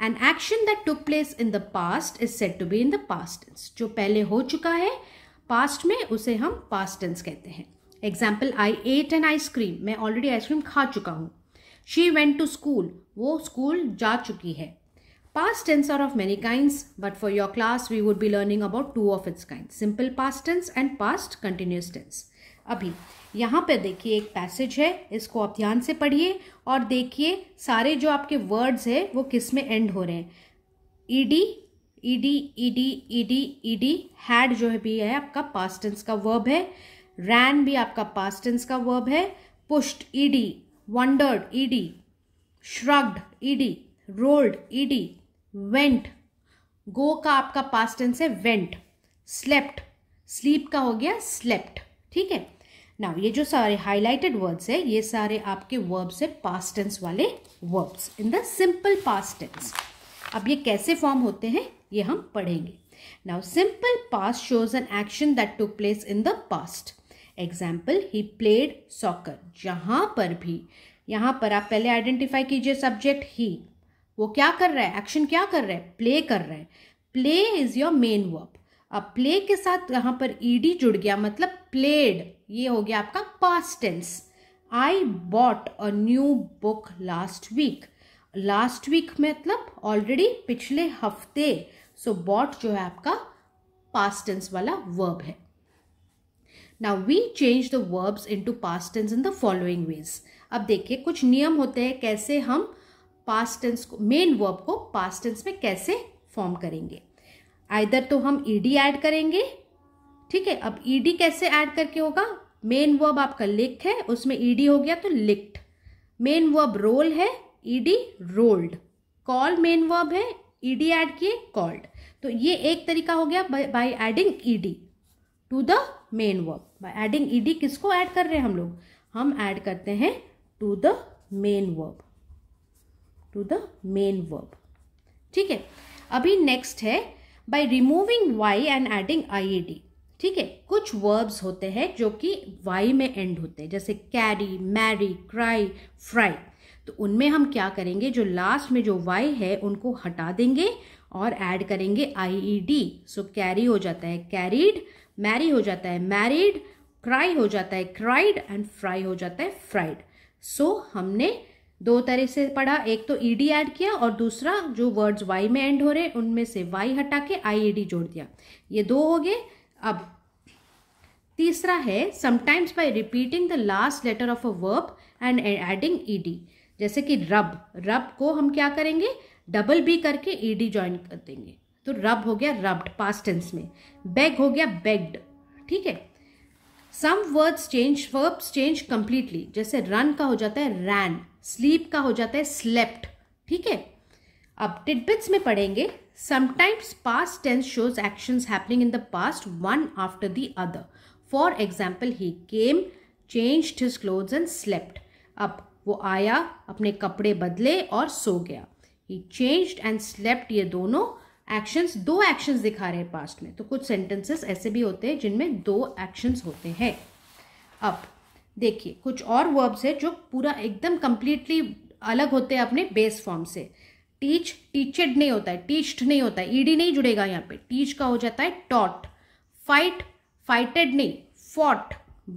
and action that took place in the past is set to be in the past tense जो पहले हो चुका है पास्ट में उसे हम पास्ट टेंस कहते हैं example I ate an ice cream मैं ऑलरेडी आइसक्रीम खा चुका हूँ शी वेंट टू स्कूल वो स्कूल जा चुकी है past tense are of many kinds but for your class we would be learning about two of its kind simple past tense and past continuous tense अभी यहाँ पर देखिए एक passage है इसको आप ध्यान से पढ़िए और देखिए सारे जो आपके वर्ड्स है वो किस में एंड हो रहे हैं E D E D E D E D E D had जो है भी है आपका पास्ट टेंस का वर्ब है रैन भी आपका पास्ट टेंस का वर्ब है पुष्ट E D wondered ed shrugged ed rolled ed went go का आपका पास्ट टेंस है went slept sleep का हो गया slept ठीक है नाउ ये जो सारे हाईलाइटेड वर्ड्स है ये सारे आपके वर्ब्स है पास्ट टेंस वाले verbs in the simple past tense अब ये कैसे फॉर्म होते हैं ये हम पढ़ेंगे now simple past shows an action that to place in the past example he played soccer जहाँ पर भी यहाँ पर आप पहले आइडेंटिफाई कीजिए सब्जेक्ट ही वो क्या कर रहा है एक्शन क्या कर रहा है प्ले कर रहा है play is your main verb अब प्ले के साथ यहाँ पर ईडी जुड़ गया मतलब प्लेड ये हो गया आपका past tense I bought a new book last week last week मतलब ऑलरेडी पिछले हफ्ते सो so, बॉट जो है आपका पास्ट टेंस वाला वर्ब है now we change the verbs into past tense in the following ways अब देखिए कुछ नियम होते हैं कैसे हम पास्ट टेंस को मेन वर्ब को पास्ट टेंस में कैसे फॉर्म करेंगे आइधर तो हम ईडी ऐड करेंगे ठीक है अब ईडी कैसे ऐड करके होगा मेन वर्ब आपका लिख है उसमें ईडी हो गया तो लिख्ट मेन वर्ब रोल है ED rolled call main verb है ईडी ऐड किए कॉल्ड तो ये एक तरीका हो गया by adding ED to the main verb by adding ED किसको ऐड कर रहे हैं हम लोग हम ऐड करते हैं to the main verb to the main verb ठीक है अभी नेक्स्ट है by removing Y and adding I ठीक है कुछ वर्ब्स होते हैं जो कि वाई में एंड होते हैं जैसे कैरी मैरी क्राई फ्राई तो उनमें हम क्या करेंगे जो लास्ट में जो वाई है उनको हटा देंगे और ऐड करेंगे आई ई डी सो कैरी हो जाता है कैरीड मैरी हो जाता है मैरिड क्राई हो जाता है क्राइड एंड फ्राई हो जाता है फ्राइड सो so, हमने दो तरह से पढ़ा एक तो ई डी ऐड किया और दूसरा जो वर्ड्स वाई में एंड हो रहे उनमें से वाई हटा के आई ई डी जोड़ दिया ये दो हो गए अब तीसरा है sometimes by repeating the last letter of a verb and adding E D जैसे कि रब रब को हम क्या करेंगे डबल बी करके ई डी ज्वाइन कर देंगे तो रब हो गया रब्ड पास्ट टेंस में बेग हो गया बेग्ड ठीक है some words change verbs change completely जैसे रन का हो जाता है रैन स्लीप का हो जाता है स्लेप्ट ठीक है अब टिडबिट्स में पढ़ेंगे sometimes past tense shows action happening in the past one after the other for example he came change his cloth and slept अब वो आया अपने कपड़े बदले और सो गया ही चेंज्ड एंड स्लेप्ट ये दोनों एक्शंस दो एक्शंस दिखा रहे हैं पास्ट में तो कुछ सेंटेंसेस ऐसे भी होते हैं जिनमें दो एक्शंस होते हैं अब देखिए कुछ और वर्ब्स है जो पूरा एकदम कम्प्लीटली अलग होते हैं अपने बेस फॉर्म से टीच टीचेड नहीं होता है टीच्ड नहीं होता है ईडी नहीं जुड़ेगा यहाँ पे टीच का हो जाता है टॉट फाइट फाइटेड नहीं फॉट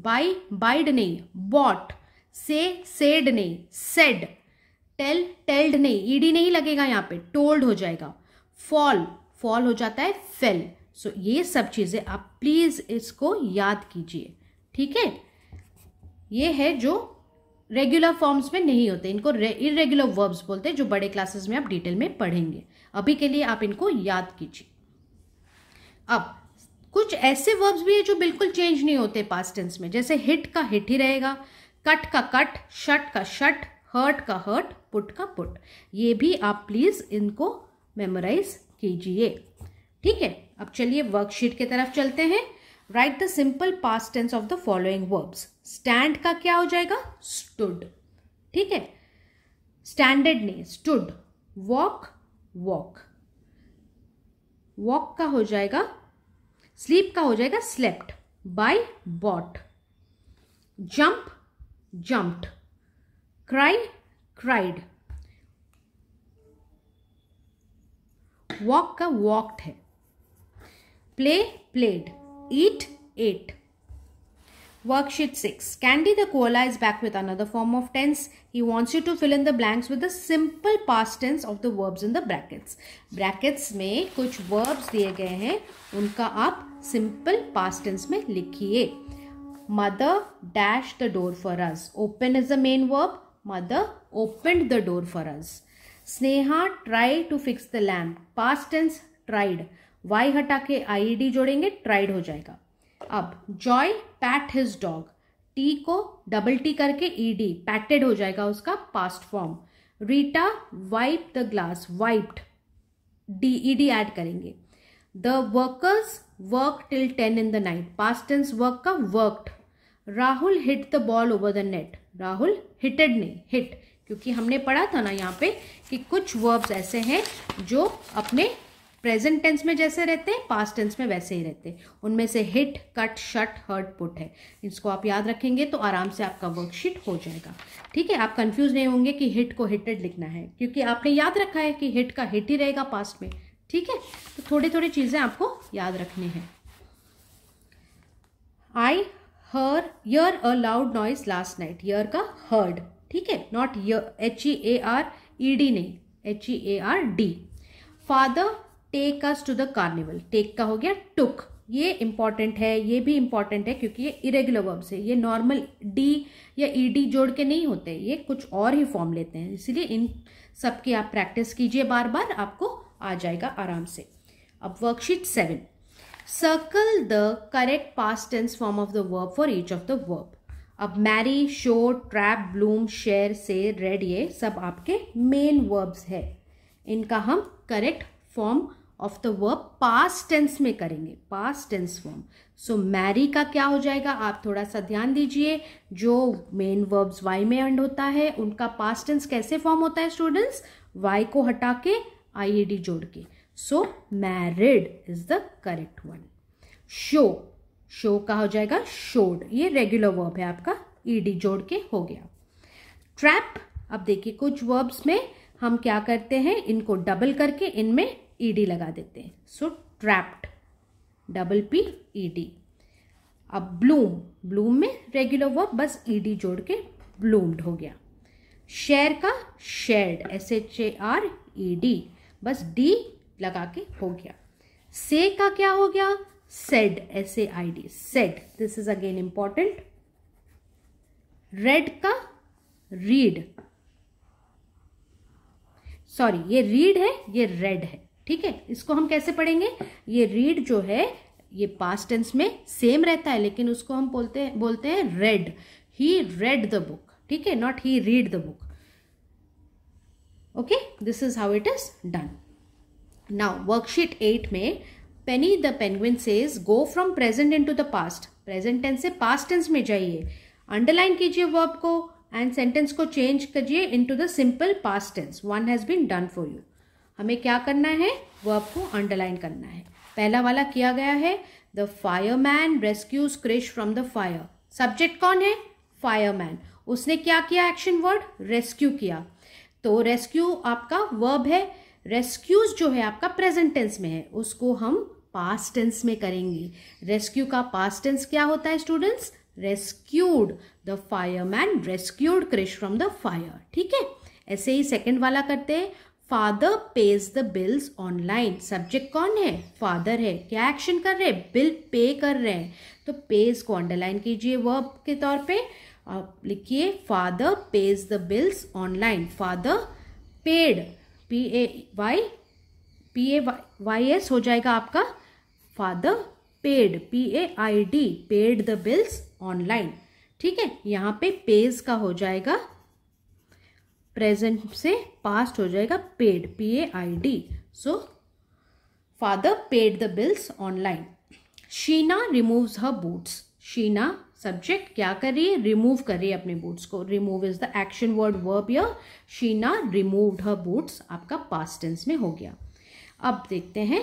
बाई बाइड नहीं बॉट से सेड नहीं सेड टेल टेल्ड नहीं ईडी नहीं लगेगा यहाँ पे टोल्ड हो जाएगा फॉल फॉल हो जाता है फेल सो so, ये सब चीज़ें आप प्लीज़ इसको याद कीजिए ठीक है ये है जो रेगुलर फॉर्म्स में नहीं होते इनको इरेगुलर वर्ब्स बोलते हैं जो बड़े क्लासेस में आप डिटेल में पढ़ेंगे अभी के लिए आप इनको याद कीजिए अब कुछ ऐसे वर्ब्स भी है जो बिल्कुल चेंज नहीं होते पास टेंस में जैसे हिट का हिट ही रहेगा कट का कट शट का शट हर्ट का हर्ट पुट का पुट ये भी आप प्लीज़ इनको मेमोराइज कीजिए ठीक है अब चलिए वर्कशीट की तरफ चलते हैं write the simple past tense of the following verbs stand का क्या हो जाएगा स्टूड ठीक है स्टैंडर्ड ने स्टूड वॉक वॉक वॉक का हो जाएगा स्लीप का हो जाएगा slept buy bought jump jumped cry cried walk का वॉकड है play played eat ate worksheet six candy the cola is back with another form of tense he wants you to fill in the blanks with the simple past tense of the verbs in the brackets brackets में कुछ verbs दिए गए हैं उनका आप simple past tense में लिखिए mother dash the door for us open is the main verb mother open the door for us Sneha try to fix the lamp past tense tried Y हटा के आईडी e जोड़ेंगे tried हो जाएगा अब Joy pat his dog T को double T करके ED e patted हो जाएगा उसका past form Rita wipe the glass wiped D ED add करेंगे the workers work till ten in the night past tense work का worked Rahul hit the ball over the net Rahul hitted नहीं hit क्योंकि हमने पढ़ा था ना यहाँ पे कि कुछ वर्ब्स ऐसे हैं जो अपने प्रेजेंट टेंस में जैसे रहते हैं पास्ट टेंस में वैसे ही रहते हैं उनमें से hit cut shut hurt put है इसको आप याद रखेंगे तो आराम से आपका वर्कशीट हो जाएगा ठीक है आप कंफ्यूज नहीं होंगे कि हिट को हिटेड लिखना है क्योंकि आपने याद रखा है कि हिट का हिट ही रहेगा पास्ट में ठीक है तो थोड़ी थोड़ी चीज़ें आपको याद रखनी है I hear hear a loud noise last night hear का हर्ड ठीक है not H E A R E D नहीं H E A R D father take us to the carnival take का हो गया टुक ये इंपॉर्टेंट है ये भी इंपॉर्टेंट है क्योंकि ये इरेगुलर वर्ब्स है ये नॉर्मल डी या ई e डी जोड़ के नहीं होते ये कुछ और ही फॉर्म लेते हैं इसीलिए इन सब की आप प्रैक्टिस कीजिए बार बार आपको आ जाएगा आराम से अब worksheet seven circle the correct past tense form of the verb for each of the verb अब marry show trap bloom share से रेड ये सब आपके मेन वर्ब्स है इनका हम correct form of the verb past tense में करेंगे past tense form so marry का क्या हो जाएगा आप थोड़ा सा ध्यान दीजिए जो मेन वर्ब्स वाई में एंड होता है उनका पास्ट टेंस कैसे फॉर्म होता है स्टूडेंट्स वाई को हटा के आई जोड़ के so married is the correct one show show का हो जाएगा शोड ये रेगुलर वर्ब है आपका ईडी जोड़ के हो गया ट्रैप अब देखिए कुछ वर्ब्स में हम क्या करते हैं इनको डबल करके इनमें ईडी लगा देते हैं so trapped double P ED अब ब्लूम ब्लूम में रेगुलर वर्ब बस ईडी जोड़ के ब्लूम्ड हो गया शेयर का shared S H A R E D बस डी लगा के हो गया से का क्या हो गया said s a i d said this is again important read का रीड सॉरी ये रीड है ये रेड है ठीक है इसको हम कैसे पढ़ेंगे ये रीड जो है ये पास्ट टेंस में सेम रहता है लेकिन उसको हम बोलते हैं बोलते हैं read he read the book ठीक है not he read the book okay this is how it is done now worksheet eight में Penny the penguin says go from present into the past present tense से past tense में जाइए underline कीजिए verb को and sentence को change करिए into the simple past tense one has been done for you हमें क्या करना है वर्ब को अंडरलाइन करना है पहला वाला किया गया है the fireman rescues Krish from the fire subject कौन है फायरमैन उसने क्या किया एक्शन वर्ड रेस्क्यू किया तो रेस्क्यू आपका वर्ब है रेस्क्यूज जो है आपका प्रेजेंट टेंस में है उसको हम पास्ट टेंस में करेंगे रेस्क्यू का पास्ट टेंस क्या होता है students rescued the fireman rescued Krish from the fire ठीक है ऐसे ही सेकंड वाला करते हैं father pays the bills online subject कौन है फादर है क्या एक्शन कर रहे हैं बिल पे कर रहे हैं तो पेज को अंडरलाइन कीजिए वर्ब के तौर पे आप लिखिए father pays the bills online father paid P A Y P A Y S हो जाएगा आपका father paid P A I D paid the bills online ठीक है यहाँ पे पेज का हो जाएगा प्रेजेंट से पास्ट हो जाएगा paid P A I D so father paid the bills online Sheena removes her boots Sheena subject क्या कर रही है रिमूव कर रही है अपने बूट्स को remove is the action word verb yeah Sheena removed her boots आपका पास्ट टेंस में हो गया अब देखते हैं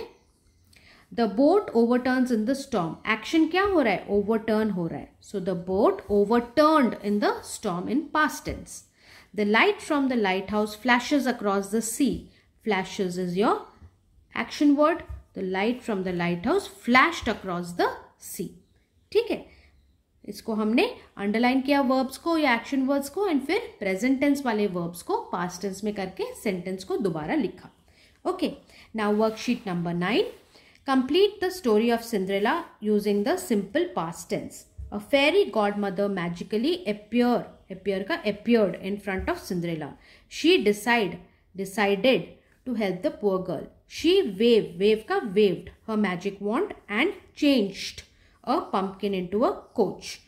the boat overturn in the storm action क्या हो रहा है ओवरटर्न हो रहा है so the boat overturn in the storm in past tense the light from the lighthouse flashes across the sea flashes is your action word the light from the light house flash across the sea ठीक है इसको हमने underline किया verbs को या action words को and फिर present tense वाले वर्ब्स को पास्ट टेंस में करके सेंटेंस को दोबारा लिखा okay now worksheet number nine complete the story of Cinderella using the simple past tense a fairy godmother magically appear appear का appeared in front of Cinderella she decide decided to help the poor girl she wave wave का waved her magic wand and changed a pumpkin into a coach.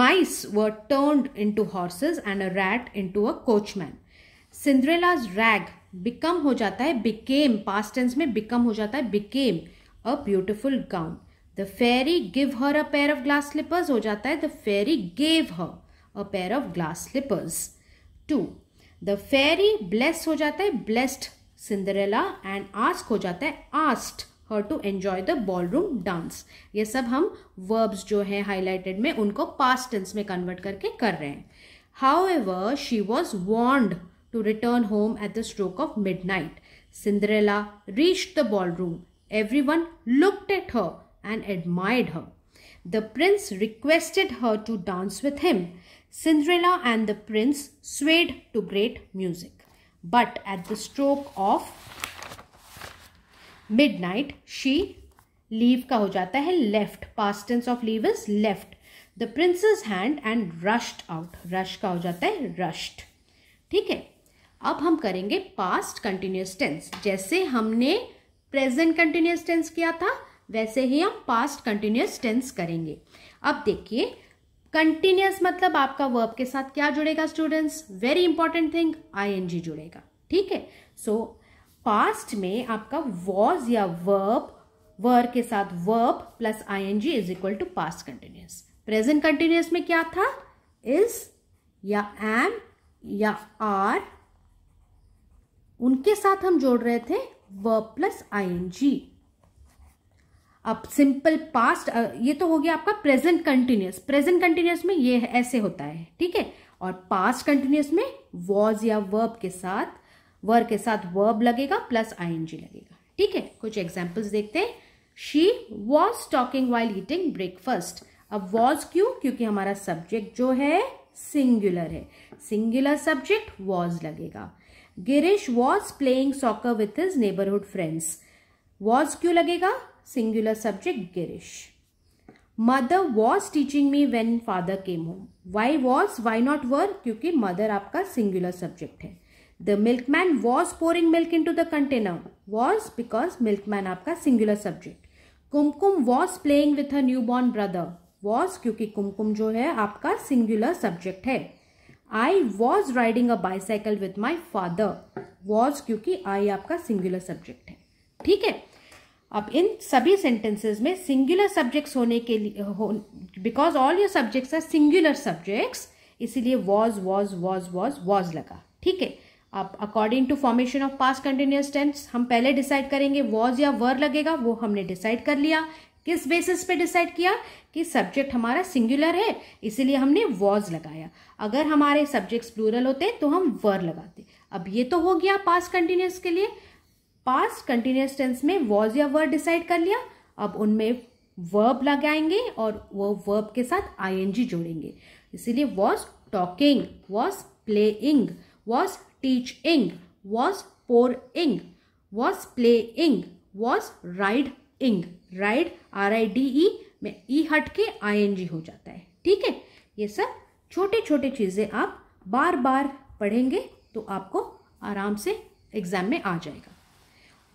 Mice were turned into horses and a rat into a coachman. Cinderella's rag become ho jata hai became past tense mein become ho jata hai became a beautiful gown. The fairy give her a pair of glass slippers ho jata hai the fairy gave her a pair of glass slippers. Two, the fairy bless ho jata hai blessed Cinderella and ask ho jata hai asked to enjoy the ballroom dance. ये सब हम verbs जो हैं highlighted में उनको past tense में convert करके कर रहे हैं. However, she was warned to return home at the stroke of midnight. Cinderella reached the ballroom. Everyone looked at her and admired her. The prince requested her to dance with him. Cinderella and the prince swayed to great music. But at the stroke of midnight she leave का हो जाता है left past tense of leave is left the princess hand and rushed out rush का हो जाता है rushed ठीक है अब हम करेंगे पास्ट कंटिन्यूस टेंस जैसे हमने प्रेजेंट कंटिन्यूस टेंस किया था वैसे ही हम पास्ट कंटिन्यूस टेंस करेंगे अब देखिए कंटिन्यूस मतलब आपका वर्ब के साथ क्या जुड़ेगा students very important thing I जुड़ेगा ठीक है सो so, पास्ट में आपका वॉज या वर्ब वर के साथ verb plus I N G is equal to past continuous present continuous में क्या था इज या एम या आर उनके साथ हम जोड़ रहे थे verb plus I N G अब सिंपल पास्ट ये तो हो गया आपका प्रेजेंट कंटिन्यूस प्रेजेंट कंटिन्यूस में ये ऐसे होता है ठीक है और पास्ट कंटिन्यूस में वॉज या वर्ब के साथ वर के साथ वर्ब लगेगा प्लस आई लगेगा ठीक है कुछ एग्जाम्पल्स देखते हैं she was talking while eating breakfast अब वॉज क्यों क्योंकि हमारा सब्जेक्ट जो है सिंगुलर है सिंगुलर सब्जेक्ट वॉज लगेगा Girish was playing soccer with his neighbourhood friends was क्यों लगेगा singular subject Girish mother was teaching me when father came home why was why not were क्योंकि मदर आपका सिंगुलर सब्जेक्ट है the milkman was pouring milk into the container was because milkman आपका singular subject Kumkum was playing with a newborn brother was क्योंकि कुमकुम जो है आपका singular subject है I was riding a bicycle with my father was क्योंकि I आपका singular subject है ठीक है अब इन सभी सेंटेंसेस में सिंगुलर सब्जेक्ट्स होने के लिए because all your subjects are singular subjects इसीलिए was was was was was लगा ठीक है अब according to formation of past continuous tense हम पहले डिसाइड करेंगे वॉज या वर लगेगा वो हमने डिसाइड कर लिया किस बेसिस पे डिसाइड किया कि सब्जेक्ट हमारा सिंगुलर है इसीलिए हमने वॉज लगाया अगर हमारे सब्जेक्ट्स प्लूरल होते तो हम वर लगाते अब ये तो हो गया पास कंटिन्यूस के लिए पास कंटिन्यूस टेंस में वॉज या वर्ड डिसाइड कर लिया अब उनमें वर्ब लगाएंगे और वो वर्ब के साथ आईएनजी जोड़ेंगे इसीलिए was talking was playing was teaching, was pouring, was playing, was riding. Ride, R-I-D-E e, में ई e हट के आई हो जाता है ठीक है ये सब छोटे छोटे चीज़ें आप बार बार पढ़ेंगे तो आपको आराम से एग्ज़ाम में आ जाएगा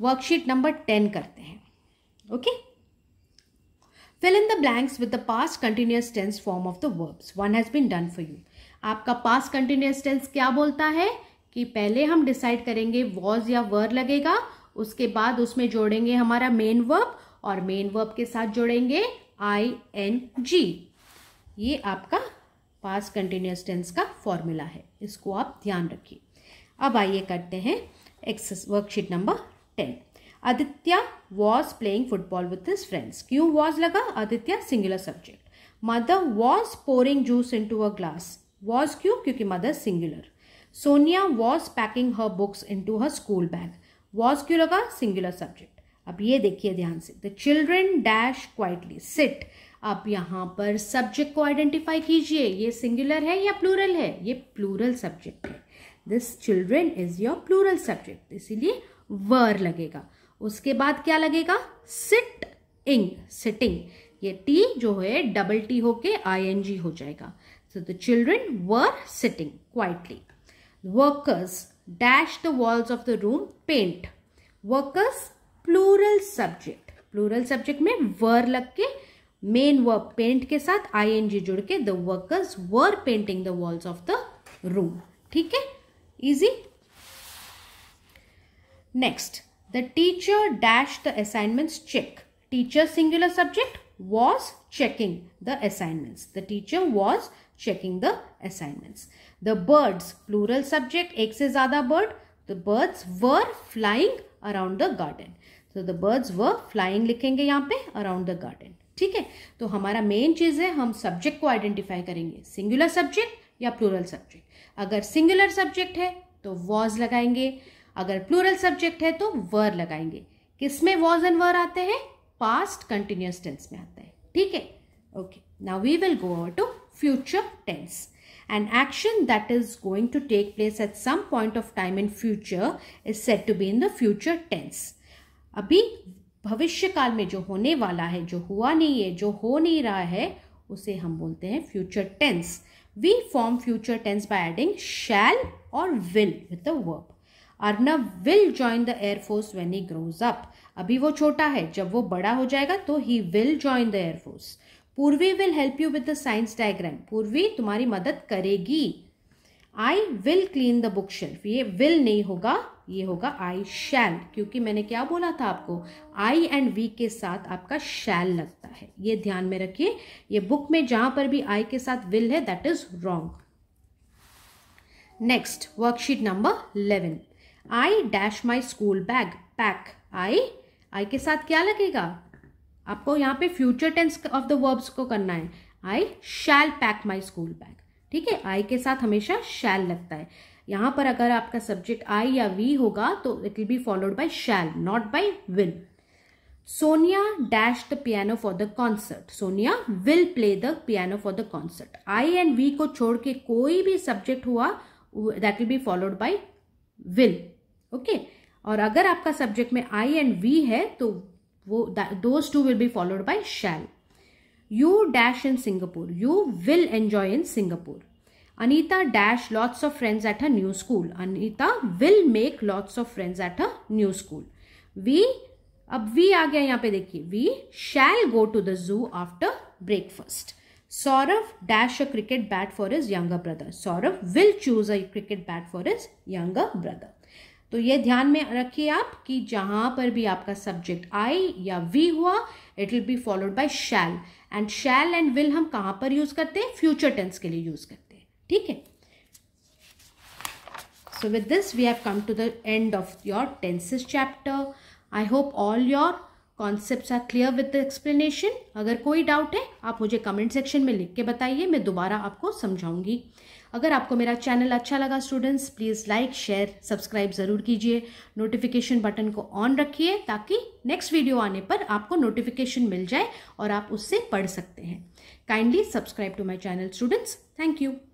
वर्कशीट नंबर टेन करते हैं okay fill in the blanks with the past continuous tense form of the verbs one has been done for you आपका पास्ट कंटिन्यूस टेंस क्या बोलता है कि पहले हम डिसाइड करेंगे वॉज या वर लगेगा उसके बाद उसमें जोड़ेंगे हमारा मेन वर्ब और मेन वर्ब के साथ जोड़ेंगे आई एन जी ये आपका पास कंटिन्यूस टेंस का फॉर्मूला है इसको आप ध्यान रखिए अब आइए करते हैं एक्सेस worksheet number ten Aditya was playing football with his friends क्यों वॉज लगा Aditya singular subject mother was pouring juice into a glass was क्यों क्योंकि mother singular Sonia was packing her books into her school bag was क्यों लगा singular subject अब ये देखिए ध्यान से the children dash quietly sit अब यहाँ पर सब्जेक्ट को आइडेंटिफाई कीजिए ये सिंगुलर है या प्लूरल है ये प्लूरल सब्जेक्ट है this children is your plural subject इसीलिए वर लगेगा उसके बाद क्या लगेगा सिट इंग सिटिंग ये टी जो है डबल टी होके आई एन जी हो जाएगा so the children were sitting quietly workers dash the walls of the room paint workers plural subject plural subject mein were lag main verb paint ke saath ing jud the workers were painting the walls of the room theek hai easy next the teacher dash the assignments check teacher singular subject was checking the assignments the teacher was checking the assignments. The birds, plural subject, एक से ज़्यादा bird. The birds were flying around the garden. So the birds were flying लिखेंगे यहाँ पे around the garden. ठीक है तो हमारा मेन चीज़ है हम सब्जेक्ट को आइडेंटिफाई करेंगे सिंगुलर सब्जेक्ट या प्लूरल सब्जेक्ट अगर सिंगुलर सब्जेक्ट है तो वॉज लगाएंगे अगर प्लूरल सब्जेक्ट है तो वर लगाएंगे किस में वॉज एंड वर आते हैं पास्ट कंटिन्यूस टेंस में आता है ठीक है okay now we will go over to future tense. An action that is going to take place at some point of time in future is said to be in the future tense. अभी भविष्य काल में जो होने वाला है जो हुआ नहीं है जो हो नहीं रहा है उसे हम बोलते हैं future tense we form future tense by adding shall और will with the verb Arnab will join the air force when he grows up अभी वो छोटा है जब वो बड़ा हो जाएगा तो he will join the air force Purvi will help you with the science diagram Purvi तुम्हारी मदद करेगी I will clean the book shelf ये विल नहीं होगा ये होगा आई शैल क्योंकि मैंने क्या बोला था आपको आई एंड वी के साथ आपका शैल लगता है ये ध्यान में रखिए ये बुक में जहां पर भी आई के साथ विल है that is wrong next worksheet number eleven I dash my school bag pack I I के साथ क्या लगेगा आपको यहाँ पे future tense of the verbs को करना है I shall pack my school bag ठीक है आई के साथ हमेशा शैल लगता है यहाँ पर अगर आपका सब्जेक्ट आई या वी होगा तो it will be followed by shall not by will Sonia dash the piano for the concert Sonia will play the piano for the concert I and we को छोड़ के कोई भी सब्जेक्ट हुआ that will be followed by will okay और अगर आपका subject में आई एंड वी है तो वो those two will be followed by shall you dash in singapore you will enjoy in singapore anita dash lots of friends at her new school anita will make lots of friends at her new school we अब we आ गया यहाँ पे देखिए we shall go to the zoo after breakfast Saurabh dash a cricket bat for his younger brother Saurabh will choose a cricket bat for his younger brother तो ये ध्यान में रखिए आप कि जहां पर भी आपका सब्जेक्ट आई या वी हुआ it will be followed by shall and shall and will हम कहां पर यूज़ करते हैं फ्यूचर टेंस के लिए यूज़ करते हैं ठीक है so with this we have come to the end of your tenses chapter I hope all your concepts are clear with the अगर कोई डाउट है आप मुझे कमेंट सेक्शन में लिख के बताइए मैं दोबारा आपको समझाऊंगी अगर आपको मेरा चैनल अच्छा लगा students please like share subscribe ज़रूर कीजिए नोटिफिकेशन बटन को ऑन रखिए ताकि नेक्स्ट वीडियो आने पर आपको नोटिफिकेशन मिल जाए और आप उससे पढ़ सकते हैं kindly subscribe to my channel students thank you